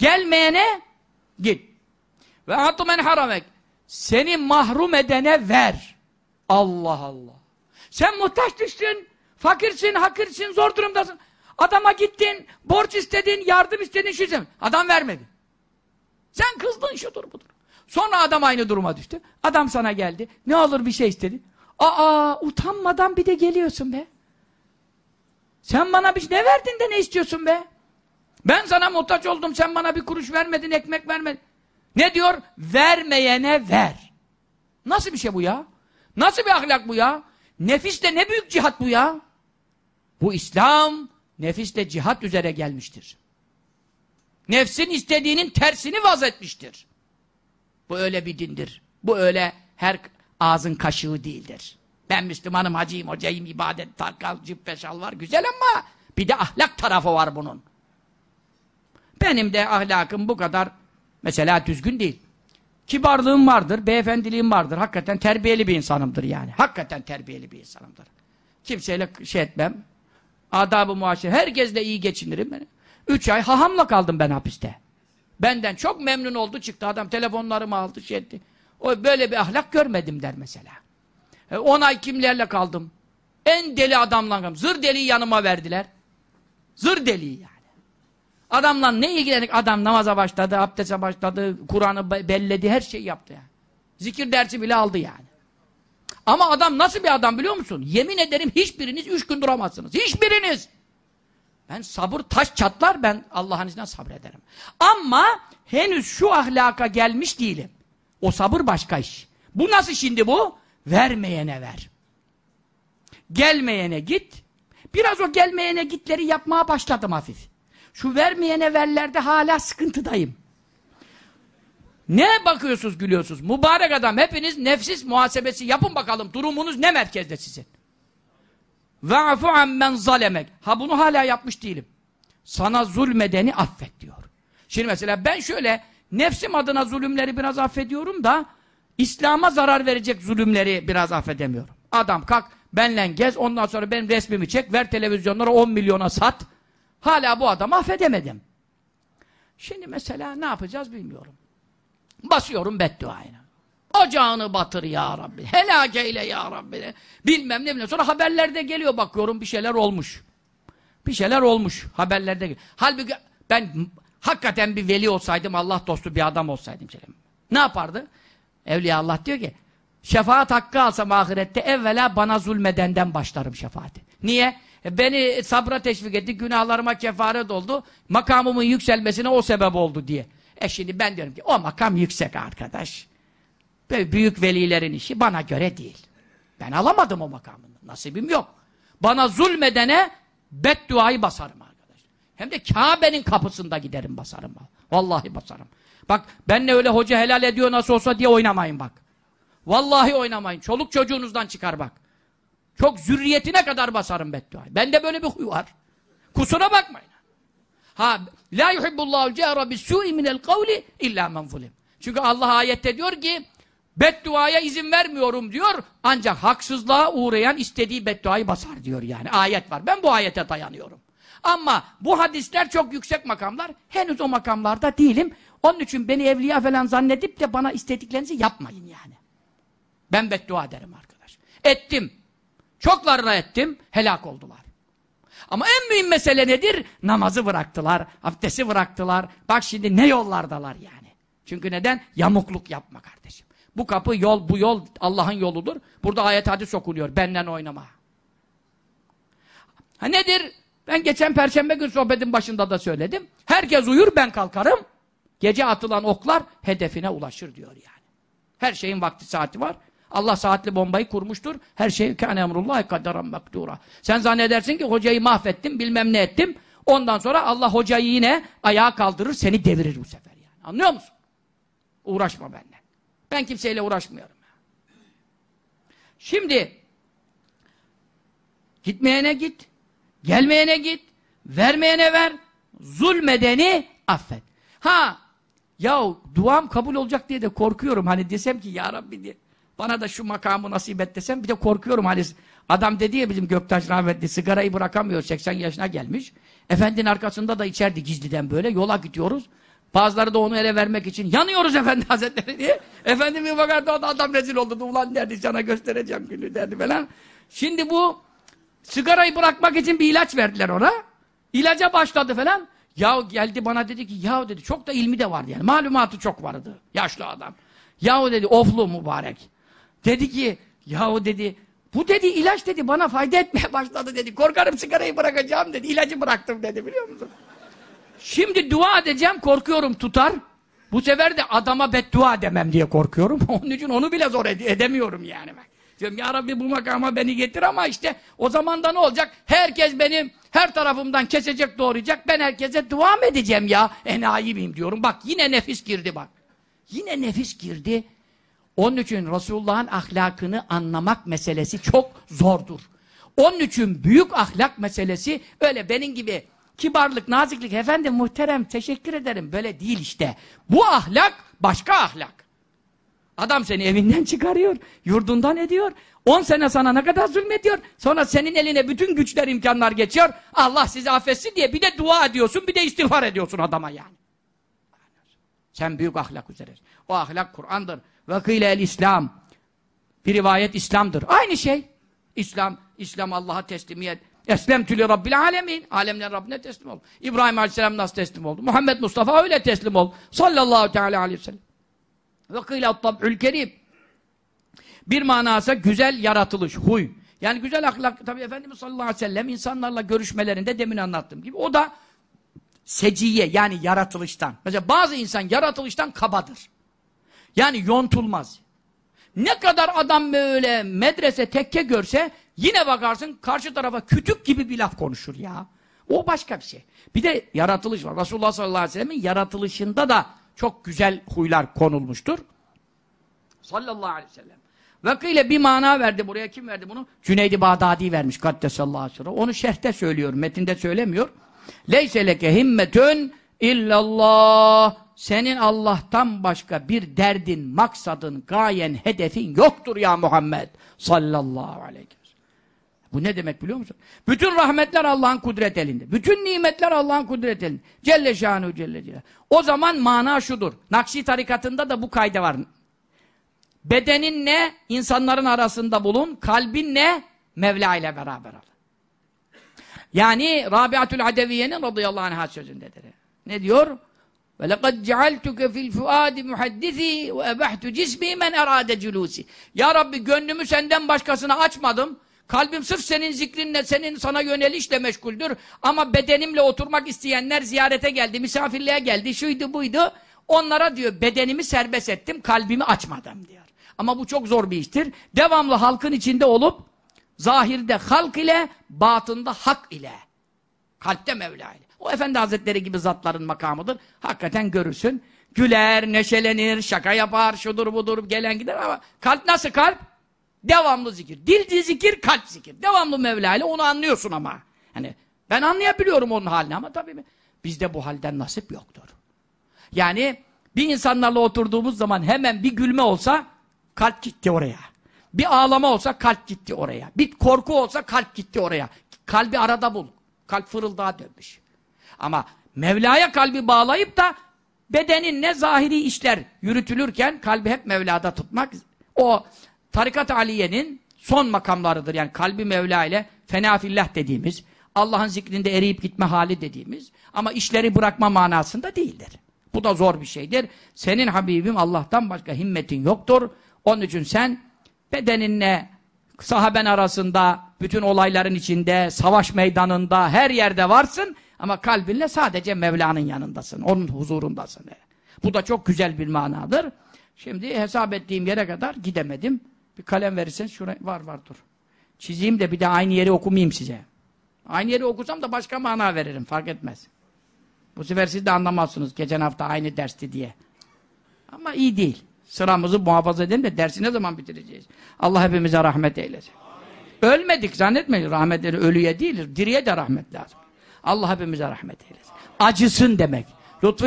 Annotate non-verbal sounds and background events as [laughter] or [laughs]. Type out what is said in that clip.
Gelmeyene git. Ve atumen haramek. Seni mahrum edene ver. Allah Allah. Sen muhtaç düştün, fakirsin, hakirsin, zor durumdasın. Adama gittin, borç istedin, yardım istedin, şu istedin. Adam vermedi. Sen kızdın şudur budur. Sonra adam aynı duruma düştü. Adam sana geldi. Ne olur bir şey istedi. Aa utanmadan bir de geliyorsun be. Sen bana bir şey- ne verdin de ne istiyorsun be? Ben sana muhtaç oldum, sen bana bir kuruş vermedin, ekmek vermedin. Ne diyor? Vermeyene ver. Nasıl bir şey bu ya? Nasıl bir ahlak bu ya? Nefisle ne büyük cihat bu ya? Bu İslam nefisle cihat üzere gelmiştir. Nefsin istediğinin tersini vaz etmiştir. Bu öyle bir dindir. Bu öyle her ağzın kaşığı değildir. Ben Müslümanım, hacıyım, hocayım, ibadet, tarkal, cübbe, şal var. Güzel ama bir de ahlak tarafı var bunun. Benim de ahlakım bu kadar mesela düzgün değil. Kibarlığım vardır, beyefendiliğim vardır. Hakikaten terbiyeli bir insanımdır yani. Hakikaten terbiyeli bir insanımdır. Kimseyle şey etmem. Adab-ı muaşere. Herkesle iyi geçinirim. Üç ay hahamla kaldım ben hapiste. Benden çok memnun oldu çıktı adam. Telefonlarımı aldı şey etti. O böyle bir ahlak görmedim der mesela. E, on ay kimlerle kaldım? En deli adamla kaldım. Zır deliyi yanıma verdiler. Zır deliyi yani. Adamla ne ilgilenik Adam namaza başladı, abdeste başladı, Kur'an'ı belledi, her şeyi yaptı yani. Zikir dersi bile aldı yani. Ama adam nasıl bir adam biliyor musun? Yemin ederim hiçbiriniz üç gün duramazsınız. Hiçbiriniz! Ben sabır taş çatlar, ben Allah'ın izniyle sabrederim. Ama henüz şu ahlaka gelmiş değilim. O sabır başka iş. Bu nasıl şimdi bu? Vermeyene ver. Gelmeyene git. Biraz o gelmeyene gitleri yapmaya başladım hafif. Şu vermeyen evvellerde hala sıkıntıdayım. Ne bakıyorsunuz gülüyorsunuz? Mübarek adam hepiniz nefsiz muhasebesi yapın bakalım. Durumunuz ne merkezde sizin? Ve'fu ammen zalemek. Ha bunu hala yapmış değilim. Sana zulmedeni affet diyor. Şimdi mesela ben şöyle nefsim adına zulümleri biraz affediyorum da İslam'a zarar verecek zulümleri biraz affedemiyorum. Adam kalk benle gez ondan sonra benim resmimi çek ver televizyonlara 10 milyona sat. Hala bu adamı affedemedim. Şimdi mesela ne yapacağız bilmiyorum. Basıyorum bedduayına. Ocağını batır ya Rabbi. Helak eyle ya Rabbi. Bilmem ne bilmem. Sonra haberlerde geliyor bakıyorum bir şeyler olmuş. Bir şeyler olmuş haberlerde. Geliyor. Halbuki ben hakikaten bir veli olsaydım, Allah dostu bir adam olsaydım. Selam. Ne yapardı? Evliya Allah diyor ki, şefaat hakkı alsam ahirette evvela bana zulmedenden başlarım şefaati. Niye? E, beni sabra teşvik etti, günahlarıma kefaret oldu. Makamımın yükselmesine o sebep oldu diye. E şimdi ben diyorum ki o makam yüksek arkadaş. büyük velilerin işi bana göre değil. Ben alamadım o makamını. Nasibim yok. Bana zulmedene bedduayı basarım arkadaş. Hem de Kabe'nin kapısında giderim basarım. Vallahi basarım. Bak benle öyle hoca helal ediyor nasıl olsa diye oynamayın bak. Vallahi oynamayın. Çoluk çocuğunuzdan çıkar bak. Çok zürriyetine kadar basarım bedduayı. Bende böyle bir huy var. Kusura bakmayın. Ha la yuhibbullahu cehra bisu'i minel kavli illa men zulim. Çünkü Allah ayette diyor ki bedduaya izin vermiyorum diyor. Ancak haksızlığa uğrayan istediği bedduayı basar diyor yani. Ayet var. Ben bu ayete dayanıyorum. Ama bu hadisler çok yüksek makamlar. Henüz o makamlarda değilim. Onun için beni evliya falan zannedip de bana istediklerinizi yapmayın yani. Ben beddua ederim arkadaş. Ettim. Çoklarına ettim, helak oldular. Ama en mühim mesele nedir? Namazı bıraktılar, abdesti bıraktılar. Bak şimdi ne yollardalar yani. Çünkü neden? Yamukluk yapma kardeşim. Bu kapı yol, bu yol Allah'ın yoludur. Burada ayet hadis okunuyor. Benden oynama. Ha nedir? Ben geçen perşembe gün sohbetin başında da söyledim. Herkes uyur ben kalkarım. Gece atılan oklar hedefine ulaşır diyor yani. Her şeyin vakti saati var. Allah saatli bombayı kurmuştur. Her şey kâne emrullahi kaderen mekdura. Sen zannedersin ki hocayı mahvettim, bilmem ne ettim. Ondan sonra Allah hocayı yine ayağa kaldırır, seni devirir bu sefer yani. Anlıyor musun? Uğraşma benimle. Ben kimseyle uğraşmıyorum. Şimdi gitmeyene git, gelmeyene git, vermeyene ver, zulmedeni affet. Ha, yahu duam kabul olacak diye de korkuyorum. Hani desem ki ya Rabbi diye. Bana da şu makamı nasip et desem bir de korkuyorum hani adam dedi ya bizim Göktaş rahmetli sigarayı bırakamıyor 80 yaşına gelmiş. Efendinin arkasında da içerdi gizliden böyle yola gidiyoruz. Bazıları da onu ele vermek için yanıyoruz efendi hazretleri diye. Efendim bir bakardı o da adam rezil oldu. Ulan derdi sana göstereceğim günü derdi falan. Şimdi bu sigarayı bırakmak için bir ilaç verdiler ona. İlaca başladı falan. Ya geldi bana dedi ki ya dedi çok da ilmi de vardı yani. Malumatı çok vardı. Yaşlı adam. Yahu dedi oflu mübarek. Dedi ki yahu dedi bu dedi ilaç dedi bana fayda etmeye [laughs] başladı dedi. Korkarım sigarayı bırakacağım dedi. İlacı bıraktım dedi biliyor musun? Şimdi dua edeceğim korkuyorum tutar. Bu sefer de adama beddua demem diye korkuyorum. [laughs] Onun için onu bile zor ed edemiyorum yani ben. Diyorum ya Rabbi bu makama beni getir ama işte o zaman da ne olacak? Herkes benim her tarafımdan kesecek doğrayacak. Ben herkese dua edeceğim ya? Enayi miyim diyorum. Bak yine nefis girdi bak. Yine nefis girdi. Onun için Resulullah'ın ahlakını anlamak meselesi çok zordur. Onun için büyük ahlak meselesi öyle benim gibi kibarlık, naziklik, efendim muhterem teşekkür ederim böyle değil işte. Bu ahlak başka ahlak. Adam seni evinden çıkarıyor, yurdundan ediyor. 10 sene sana ne kadar zulmediyor. Sonra senin eline bütün güçler, imkanlar geçiyor. Allah sizi affetsin diye bir de dua ediyorsun, bir de istiğfar ediyorsun adama yani. Sen büyük ahlak üzeresin. O ahlak Kur'an'dır. Ve el İslam. Bir rivayet İslam'dır. Aynı şey. İslam, İslam Allah'a teslimiyet. Eslem tülü Rabbil alemin. Alemlerin Rabbine teslim ol. İbrahim Aleyhisselam nasıl teslim oldu? Muhammed Mustafa öyle teslim ol. Sallallahu teala aleyhi ve sellem. Ve kıyle tab'ül kerim. Bir manası güzel yaratılış, huy. Yani güzel ahlak, Tabii Efendimiz sallallahu aleyhi ve sellem insanlarla görüşmelerinde demin anlattığım gibi. O da Seciye yani yaratılıştan. Mesela bazı insan yaratılıştan kabadır. Yani yontulmaz. Ne kadar adam böyle medrese tekke görse yine bakarsın karşı tarafa kütük gibi bir laf konuşur ya. O başka bir şey. Bir de yaratılış var. Resulullah sallallahu aleyhi ve sellem'in yaratılışında da çok güzel huylar konulmuştur. Sallallahu aleyhi ve sellem. Vakile bir mana verdi buraya. Kim verdi bunu? Cüneydi Bağdadi vermiş. sallallahu aleyhi ve sellem. Onu şerhte söylüyor. Metinde söylemiyor. Leyse leke himmetün illallah. Senin Allah'tan başka bir derdin, maksadın, gayen, hedefin yoktur ya Muhammed sallallahu aleyhi ve sellem. Bu ne demek biliyor musun? Bütün rahmetler Allah'ın kudret elinde. Bütün nimetler Allah'ın kudret elinde. Celle şanuhu celle celle. O zaman mana şudur. Nakşi tarikatında da bu kayda var. Bedenin ne? insanların arasında bulun. Kalbin ne? Mevla ile beraber ol. Yani Rabiatül Adeviye'nin radıyallahu anh'a sözündedir. Ne diyor? وَلَقَدْ جَعَلْتُكَ فِي الْفُعَادِ مُحَدِّثِي وَاَبَحْتُ جِسْمِي مَنْ اَرَادَ جُلُوسِ Ya Rabbi gönlümü senden başkasına açmadım. Kalbim sırf senin zikrinle, senin sana yönelişle meşguldür. Ama bedenimle oturmak isteyenler ziyarete geldi, misafirliğe geldi, şuydu buydu. Onlara diyor bedenimi serbest ettim, kalbimi açmadım diyor. Ama bu çok zor bir iştir. Devamlı halkın içinde olup Zahirde halk ile, batında hak ile. Kalpte Mevla ile. O Efendi Hazretleri gibi zatların makamıdır. Hakikaten görürsün. Güler, neşelenir, şaka yapar, şudur budur, gelen gider ama kalp nasıl kalp? Devamlı zikir. Dilci zikir, kalp zikir. Devamlı Mevla ile onu anlıyorsun ama. Hani ben anlayabiliyorum onun halini ama tabii bizde bu halden nasip yoktur. Yani bir insanlarla oturduğumuz zaman hemen bir gülme olsa kalp gitti oraya. Bir ağlama olsa kalp gitti oraya. Bir korku olsa kalp gitti oraya. Kalbi arada bul. Kalp fırıldağa dönmüş. Ama Mevla'ya kalbi bağlayıp da bedenin ne zahiri işler yürütülürken kalbi hep Mevla'da tutmak o tarikat aliyenin son makamlarıdır. Yani kalbi Mevla ile fenafillah dediğimiz Allah'ın zikrinde eriyip gitme hali dediğimiz ama işleri bırakma manasında değildir. Bu da zor bir şeydir. Senin Habibim Allah'tan başka himmetin yoktur. Onun için sen bedeninle sahaben arasında, bütün olayların içinde, savaş meydanında, her yerde varsın ama kalbinle sadece Mevla'nın yanındasın, onun huzurundasın. Bu da çok güzel bir manadır. Şimdi hesap ettiğim yere kadar gidemedim. Bir kalem verirsen şuraya, var var dur. Çizeyim de bir de aynı yeri okumayayım size. Aynı yeri okusam da başka mana veririm, fark etmez. Bu sefer siz de anlamazsınız geçen hafta aynı dersti diye. Ama iyi değil sıramızı muhafaza edelim de dersi ne zaman bitireceğiz? Allah hepimize rahmet eylesin. Amin. Ölmedik zannetmeyin rahmetleri ölüye değildir. Diriye de rahmet lazım. Allah hepimize rahmet eylesin. Acısın demek. Lütfu